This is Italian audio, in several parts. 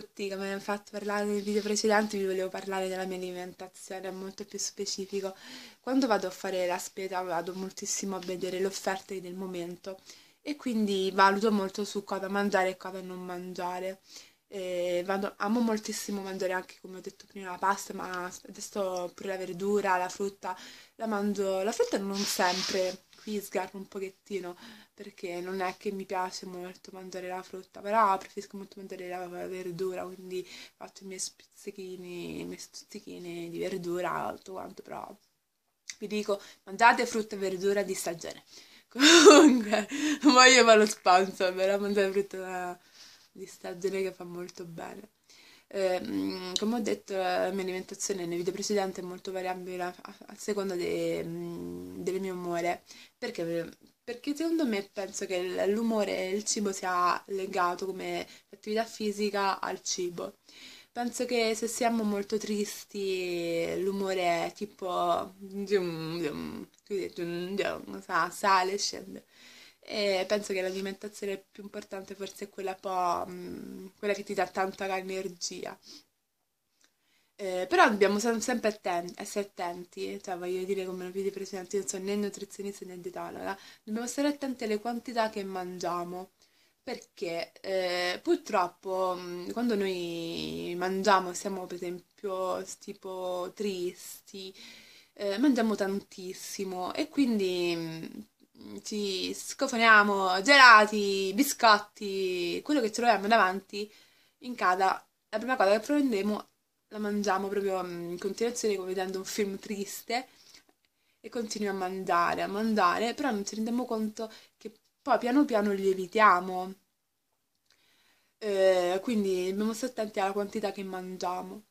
tutti che mi hanno fatto parlare nel video precedente, vi volevo parlare della mia alimentazione, molto più specifico. Quando vado a fare la spesa vado moltissimo a vedere le offerte del momento e quindi valuto molto su cosa mangiare e cosa non mangiare. E vado, amo moltissimo mangiare anche, come ho detto prima, la pasta, ma adesso pure la verdura, la frutta, la mangio, la frutta non sempre, qui sgarro un pochettino, perché non è che mi piace molto mangiare la frutta, però preferisco molto mangiare la, verdura, quindi faccio i miei spizzichini, i miei stuzzichini di verdura, tutto quanto, però vi dico, mangiate frutta e verdura di stagione. Comunque, non voglio fare lo sponsor, però mangiare frutta di stagione che fa molto bene. Eh, come ho detto, la mia alimentazione nel video precedente è molto variabile a, a seconda de, mm, del mio umore. Perché? Perché secondo me penso che l'umore e il cibo sia legato come attività fisica al cibo. Penso che se siamo molto tristi, l'umore è tipo... sale e scende. E penso che l'alimentazione più importante forse è quella, mh, quella che ti dà tanta energia. Eh, però dobbiamo sempre atten- essere attenti, cioè voglio dire come lo vedi precedente, io non sono né nutrizionista né dietologa, dobbiamo stare attenti alle quantità che mangiamo, perché eh, purtroppo quando noi mangiamo, siamo per esempio tipo tristi, eh, mangiamo tantissimo e quindi ci scofoniamo gelati, biscotti, quello che troviamo davanti in casa. La prima cosa che prendiamo la mangiamo proprio mm, in continuazione come vedendo un film triste e continuiamo a mangiare, a mangiare, però non ci rendiamo conto che poi piano piano li evitiamo. Eh, quindi dobbiamo stare attenti alla quantità che mangiamo.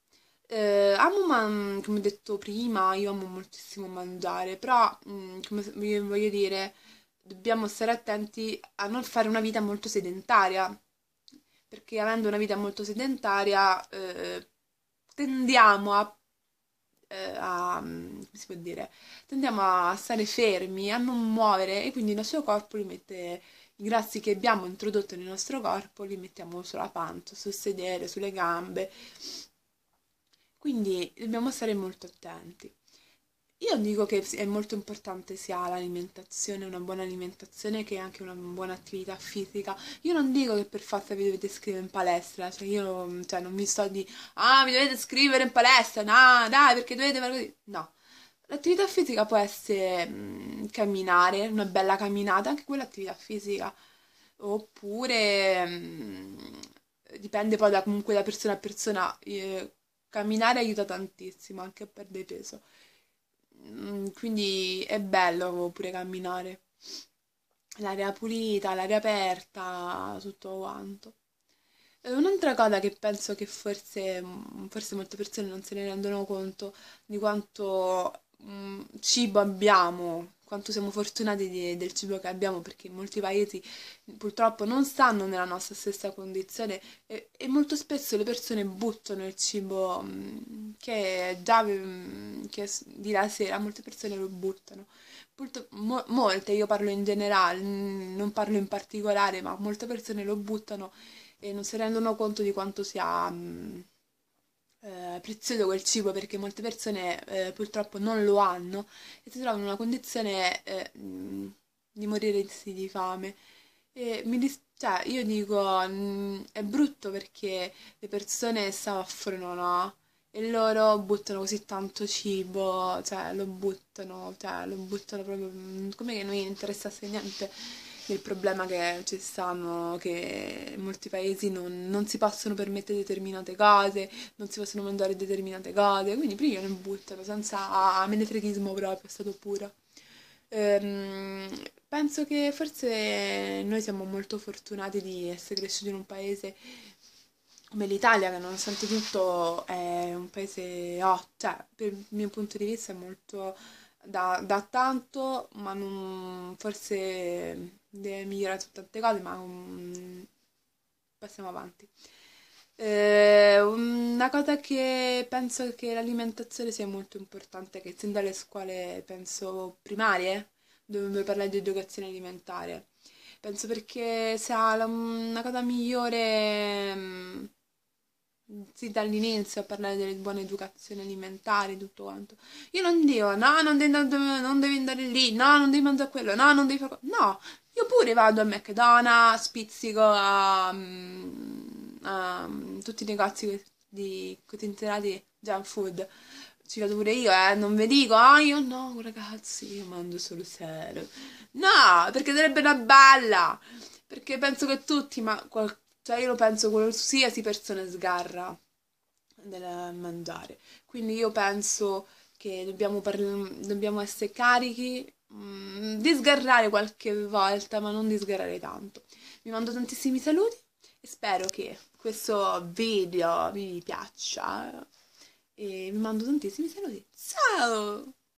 Eh, amo, man- come ho detto prima, io amo moltissimo mangiare, però, mh, mm, come voglio dire, dobbiamo stare attenti a non fare una vita molto sedentaria, perché avendo una vita molto sedentaria eh, tendiamo a, eh, a, mm, come si può dire, tendiamo a stare fermi, a non muovere e quindi il nostro corpo li mette i grassi che abbiamo introdotto nel nostro corpo li mettiamo sulla pancia, sul sedere, sulle gambe. Quindi dobbiamo stare molto attenti. Io dico che è molto importante sia l'alimentazione, una buona alimentazione che anche una buona attività fisica. Io non dico che per forza vi dovete scrivere in palestra, cioè io cioè, non mi sto di ah, vi dovete scrivere in palestra, no, dai, perché dovete fare così. No. L'attività fisica può essere mh, mhmm, camminare, una bella camminata, anche quella attività fisica. Oppure mh, mhmm, dipende poi da comunque da persona a persona. Eh, camminare aiuta tantissimo anche a perdere peso. Mm, quindi è bello pure camminare. L'aria pulita, l'aria aperta, tutto quanto. Un'altra cosa che penso che forse, mm, forse, molte persone non se ne rendono conto di quanto mh, mm, cibo abbiamo quanto siamo fortunati di, del cibo che abbiamo perché molti paesi purtroppo non stanno nella nostra stessa condizione e, e molto spesso le persone buttano il cibo mh, mm, che già mm, che di la sera, molte persone lo buttano. Purtro, mo, molte, io parlo in generale, non parlo in particolare, ma molte persone lo buttano e non si rendono conto di quanto sia mm, eh, prezioso quel cibo perché molte persone eh, purtroppo non lo hanno e si trovano in una condizione eh, di morire di fame. E mi dis- cioè, io dico, mh, è brutto perché le persone soffrono, no? E loro buttano così tanto cibo, cioè lo buttano, cioè lo buttano proprio come che non gli interessasse niente il problema che ci stanno, che molti paesi non, non, si possono permettere determinate cose, non si possono mandare determinate cose, quindi prima ne buttano senza menefreghismo proprio, è stato puro. Ehm, penso che forse noi siamo molto fortunati di essere cresciuti in un paese come l'Italia, che nonostante tutto è un paese, oh, cioè, per il mio punto di vista è molto da, da tanto, ma non, forse deve migliorare su tante cose, ma um, passiamo avanti. Eh, una cosa che penso che l'alimentazione sia molto importante, che sin dalle scuole, penso, primarie, dovrebbe parlare di educazione alimentare. Penso perché sia la, una cosa migliore mh, mm, sì, dall'inizio a parlare delle buone educazioni alimentari, tutto quanto. Io non dico, no, non devi, andare, non devi andare lì, no, non devi mangiare quello, no, non devi fare quello. No, io pure vado a McDonald's, mm, spizzico a, a mm, tutti i negozi di contemperati junk food. Ci vado pure io, eh, non vi dico, ah, io no, ragazzi, io mangio solo sero. No, perché sarebbe una balla. Perché penso che tutti, ma qual- cioè io lo penso qualsiasi persona sgarra nel mangiare. Quindi io penso che dobbiamo, par- dobbiamo essere carichi mh, mm, disgarrare qualche volta, ma non disgarrare tanto. Vi mando tantissimi saluti e spero che questo video vi piaccia e vi mando tantissimi saluti. Ciao!